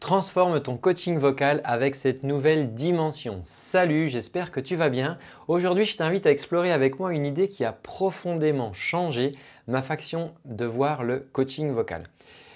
Transforme ton coaching vocal avec cette nouvelle dimension. Salut, j'espère que tu vas bien. Aujourd'hui, je t'invite à explorer avec moi une idée qui a profondément changé ma faction de voir le coaching vocal.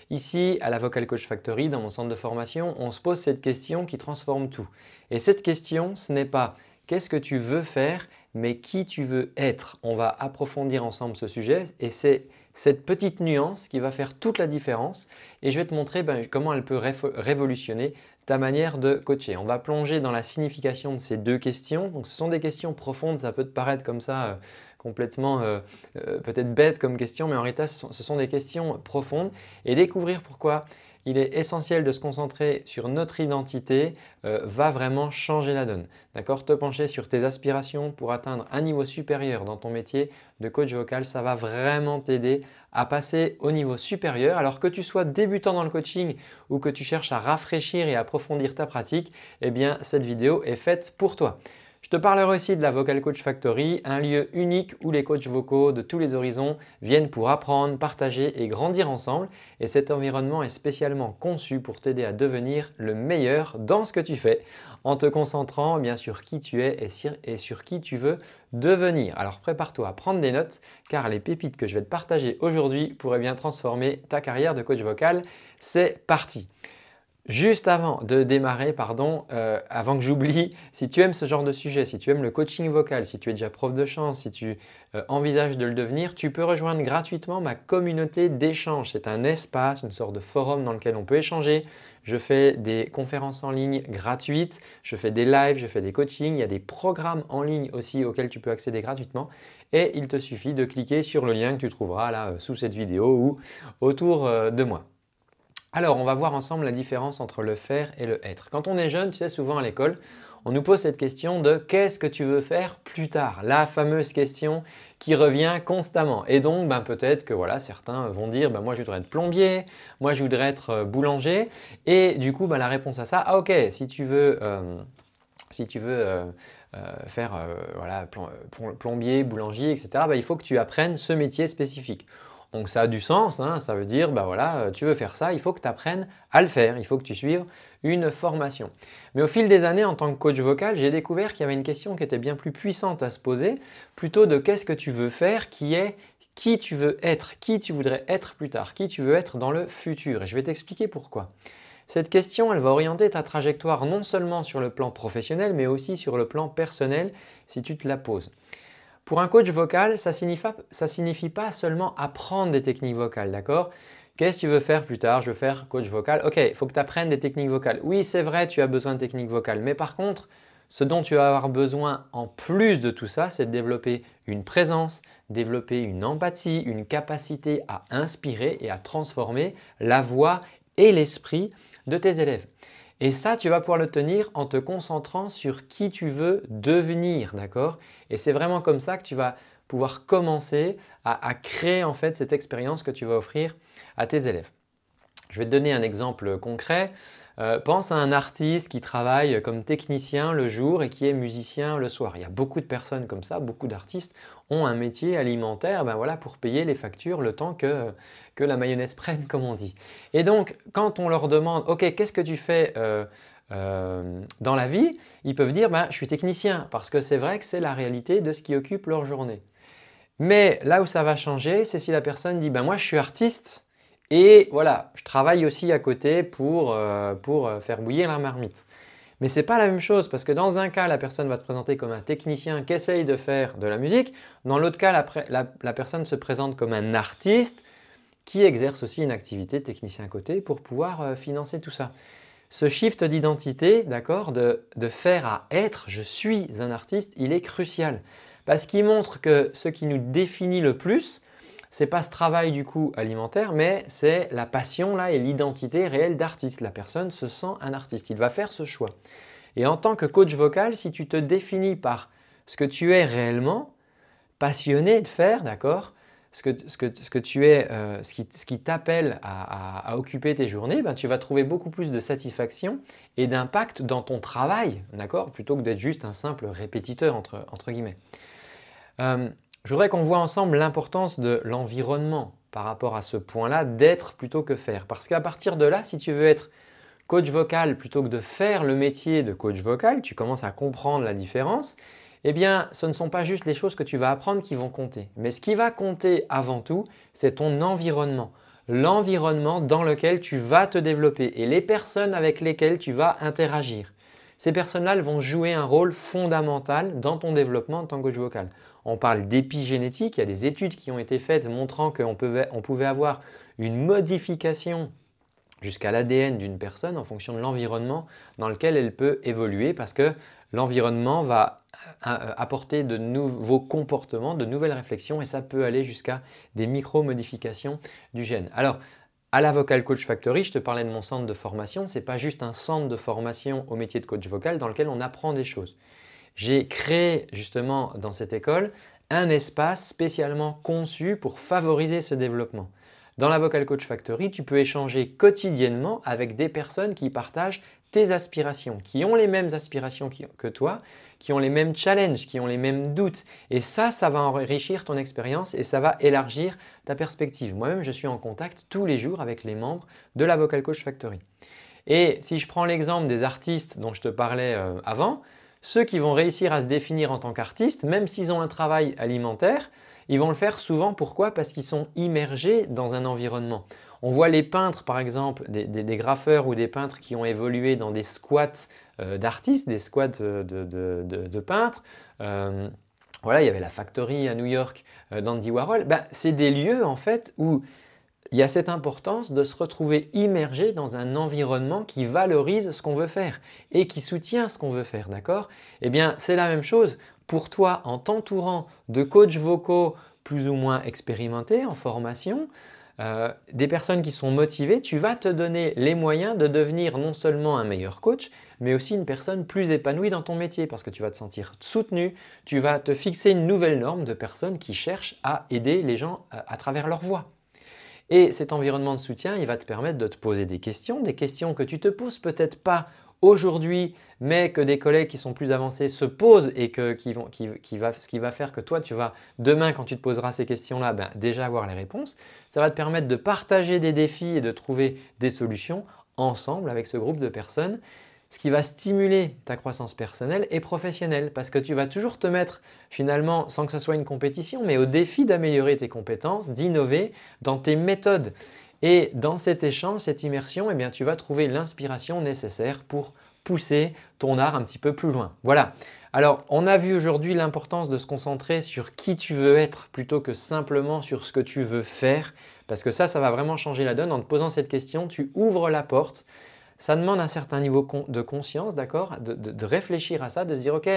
Ici, à la Vocal Coach Factory, dans mon centre de formation, on se pose cette question qui transforme tout. Et cette question, ce n'est pas qu'est-ce que tu veux faire, mais qui tu veux être. On va approfondir ensemble ce sujet et c'est cette petite nuance qui va faire toute la différence et je vais te montrer ben, comment elle peut révolutionner ta manière de coacher. On va plonger dans la signification de ces deux questions. Donc ce sont des questions profondes, ça peut te paraître comme ça euh, complètement euh, euh, peut-être bête comme question, mais en réalité ce sont des questions profondes et découvrir pourquoi il est essentiel de se concentrer sur notre identité, euh, va vraiment changer la donne. D'accord Te pencher sur tes aspirations pour atteindre un niveau supérieur dans ton métier de coach vocal, ça va vraiment t'aider à passer au niveau supérieur. Alors que tu sois débutant dans le coaching ou que tu cherches à rafraîchir et approfondir ta pratique, eh bien cette vidéo est faite pour toi. Je te parlerai aussi de la Vocal Coach Factory, un lieu unique où les coachs vocaux de tous les horizons viennent pour apprendre, partager et grandir ensemble. Et cet environnement est spécialement conçu pour t'aider à devenir le meilleur dans ce que tu fais, en te concentrant bien sur qui tu es et sur qui tu veux devenir. Alors prépare-toi à prendre des notes, car les pépites que je vais te partager aujourd'hui pourraient bien transformer ta carrière de coach vocal. C'est parti Juste avant de démarrer, pardon, euh, avant que j'oublie, si tu aimes ce genre de sujet, si tu aimes le coaching vocal, si tu es déjà prof de chant, si tu euh, envisages de le devenir, tu peux rejoindre gratuitement ma communauté d'échange. C'est un espace, une sorte de forum dans lequel on peut échanger. Je fais des conférences en ligne gratuites, je fais des lives, je fais des coachings, il y a des programmes en ligne aussi auxquels tu peux accéder gratuitement. Et il te suffit de cliquer sur le lien que tu trouveras là euh, sous cette vidéo ou autour de moi. Alors, on va voir ensemble la différence entre le faire et le être. Quand on est jeune, tu sais, souvent à l'école, on nous pose cette question de qu'est-ce que tu veux faire plus tard La fameuse question qui revient constamment. Et donc, ben, peut-être que voilà, certains vont dire ben, moi je voudrais être plombier, moi je voudrais être euh, boulanger. Et du coup, ben, la réponse à ça, ah ok, si tu veux, euh, si tu veux euh, faire voilà, plombier, boulanger, etc., il faut que tu apprennes ce métier spécifique. Donc ça a du sens, hein. ça veut dire, bah voilà, euh, tu veux faire ça, il faut que tu apprennes à le faire, il faut que tu suives une formation. Mais au fil des années, en tant que coach vocal, j'ai découvert qu'il y avait une question qui était bien plus puissante à se poser, plutôt de qu'est-ce que tu veux faire, qui est qui tu veux être, qui tu voudrais être plus tard, qui tu veux être dans le futur. Et je vais t'expliquer pourquoi. Cette question, elle va orienter ta trajectoire non seulement sur le plan professionnel, mais aussi sur le plan personnel si tu te la poses. Pour un coach vocal, ça signifie, signifie pas seulement apprendre des techniques vocales, d'accord Qu'est-ce que tu veux faire plus tard Je veux faire coach vocal. Ok, il faut que tu apprennes des techniques vocales. Oui, c'est vrai, tu as besoin de techniques vocales. Mais par contre, ce dont tu vas avoir besoin en plus de tout ça, c'est de développer une présence, développer une empathie, une capacité à inspirer et à transformer la voix et l'esprit de tes élèves. Et ça, tu vas pouvoir le tenir en te concentrant sur qui tu veux devenir, d'accord Et c'est vraiment comme ça que tu vas pouvoir commencer à, créer en fait cette expérience que tu vas offrir à tes élèves. Je vais te donner un exemple concret. Euh, pense à un artiste qui travaille comme technicien le jour et qui est musicien le soir. Il y a beaucoup de personnes comme ça, beaucoup d'artistes ont un métier alimentaire ben voilà, pour payer les factures le temps que, la mayonnaise prenne, comme on dit. Et donc, quand on leur demande, OK, qu'est-ce que tu fais euh, euh, dans la vie, ils peuvent dire ben, je suis technicien parce que c'est vrai que c'est la réalité de ce qui occupe leur journée. Mais là où ça va changer, c'est si la personne dit ben, moi je suis artiste et voilà, je travaille aussi à côté pour, euh, euh, faire bouillir la marmite. Mais ce n'est pas la même chose parce que dans un cas, la personne va se présenter comme un technicien qui essaye de faire de la musique. Dans l'autre cas, la, personne se présente comme un artiste qui exerce aussi une activité technicien à côté pour pouvoir euh, financer tout ça. Ce shift d'identité, d'accord, de faire à être, je suis un artiste, il est crucial parce qu'il montre que ce qui nous définit le plus, c'est pas ce travail du coup alimentaire, mais c'est la passion là et l'identité réelle d'artiste. La personne se sent un artiste, il va faire ce choix. Et en tant que coach vocal, si tu te définis par ce que tu es réellement, passionné de faire, d'accord ce que, ce, que, ce que, tu es, euh, ce qui, ce qui t'appelle à, occuper tes journées, ben, tu vas trouver beaucoup plus de satisfaction et d'impact dans ton travail, d'accord Plutôt que d'être juste un simple répétiteur, entre, entre guillemets. Euh, je voudrais qu'on voit ensemble l'importance de l'environnement par rapport à ce point-là, d'être plutôt que faire. Parce qu'à partir de là, si tu veux être coach vocal plutôt que de faire le métier de coach vocal, tu commences à comprendre la différence, eh bien, ce ne sont pas juste les choses que tu vas apprendre qui vont compter. Mais ce qui va compter avant tout, c'est ton environnement. L'environnement dans lequel tu vas te développer et les personnes avec lesquelles tu vas interagir. Ces personnes-là vont jouer un rôle fondamental dans ton développement en tant que coach vocal on parle d'épigénétique. Il y a des études qui ont été faites montrant qu'on pouvait, on pouvait avoir une modification jusqu'à l'ADN d'une personne en fonction de l'environnement dans lequel elle peut évoluer parce que l'environnement va euh, euh, apporter de nouveaux comportements, de nouvelles réflexions et ça peut aller jusqu'à des micro-modifications du gène. Alors, à la Vocal Coach Factory, je te parlais de mon centre de formation, ce n'est pas juste un centre de formation au métier de coach vocal dans lequel on apprend des choses j'ai créé justement dans cette école un espace spécialement conçu pour favoriser ce développement. Dans la Vocal Coach Factory, tu peux échanger quotidiennement avec des personnes qui partagent tes aspirations, qui ont les mêmes aspirations que toi, qui ont les mêmes challenges, qui ont les mêmes doutes. Et ça, ça va enrichir ton expérience et ça va élargir ta perspective. Moi-même, je suis en contact tous les jours avec les membres de la Vocal Coach Factory. Et si je prends l'exemple des artistes dont je te parlais euh, avant, ceux qui vont réussir à se définir en tant qu'artistes, même s'ils ont un travail alimentaire, ils vont le faire souvent, pourquoi Parce qu'ils sont immergés dans un environnement. On voit les peintres, par exemple, des, graffeurs ou des peintres qui ont évolué dans des squats euh, d'artistes, des squats euh, de, peintres. Euh, voilà, il y avait la Factory à New York d'Andy Warhol. Bah, c'est des lieux, en fait, où il y a cette importance de se retrouver immergé dans un environnement qui valorise ce qu'on veut faire et qui soutient ce qu'on veut faire, d'accord Eh bien, c'est la même chose pour toi en t'entourant de coachs vocaux plus ou moins expérimentés en formation, euh, des personnes qui sont motivées, tu vas te donner les moyens de devenir non seulement un meilleur coach, mais aussi une personne plus épanouie dans ton métier parce que tu vas te sentir soutenu, tu vas te fixer une nouvelle norme de personnes qui cherchent à aider les gens euh, à travers leur voix. Et cet environnement de soutien, il va te permettre de te poser des questions, des questions que tu te poses peut-être pas aujourd'hui, mais que des collègues qui sont plus avancés se posent et que qui vont, ce qui va faire que toi, tu vas demain, quand tu te poseras ces questions-là, ben, déjà avoir les réponses. Ça va te permettre de partager des défis et de trouver des solutions ensemble avec ce groupe de personnes ce qui va stimuler ta croissance personnelle et professionnelle, parce que tu vas toujours te mettre finalement, sans que ce soit une compétition, mais au défi d'améliorer tes compétences, d'innover dans tes méthodes. Et dans cet échange, cette immersion, eh bien, tu vas trouver l'inspiration nécessaire pour pousser ton art un petit peu plus loin. Voilà. Alors, on a vu aujourd'hui l'importance de se concentrer sur qui tu veux être plutôt que simplement sur ce que tu veux faire, parce que ça, ça va vraiment changer la donne. En te posant cette question, tu ouvres la porte ça demande un certain niveau de conscience, d'accord de, réfléchir à ça, de se dire, OK,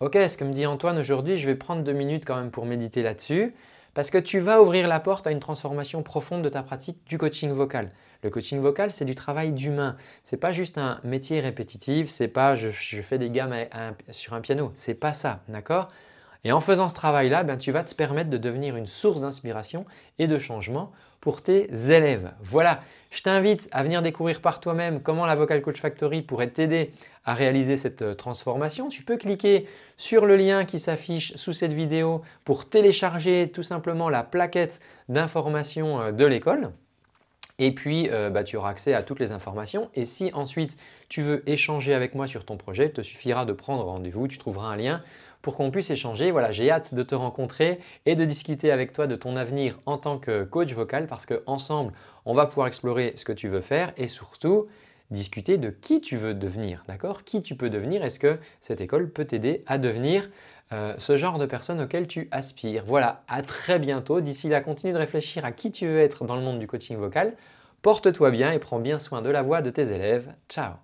OK, ce que me dit Antoine aujourd'hui, je vais prendre deux minutes quand même pour méditer là-dessus, parce que tu vas ouvrir la porte à une transformation profonde de ta pratique du coaching vocal. Le coaching vocal, c'est du travail d'humain. C'est pas juste un métier répétitif, c'est pas je, fais des gammes sur un piano, c'est pas ça, d'accord et en faisant ce travail-là, eh tu vas te permettre de devenir une source d'inspiration et de changement pour tes élèves. Voilà, je t'invite à venir découvrir par toi-même comment la Vocal Coach Factory pourrait t'aider à réaliser cette euh, transformation. Tu peux cliquer sur le lien qui s'affiche sous cette vidéo pour télécharger tout simplement la plaquette d'information euh, de l'école. Et puis, euh, bah, tu auras accès à toutes les informations. Et si ensuite tu veux échanger avec moi sur ton projet, il te suffira de prendre rendez-vous. Tu trouveras un lien pour qu'on puisse échanger. Voilà, j'ai hâte de te rencontrer et de discuter avec toi de ton avenir en tant que coach vocal parce qu'ensemble, on va pouvoir explorer ce que tu veux faire et surtout discuter de qui tu veux devenir, d'accord Qui tu peux devenir Est-ce que cette école peut t'aider à devenir euh, ce genre de personne auquel tu aspires Voilà, à très bientôt. D'ici là, continue de réfléchir à qui tu veux être dans le monde du coaching vocal. Porte-toi bien et prends bien soin de la voix de tes élèves. Ciao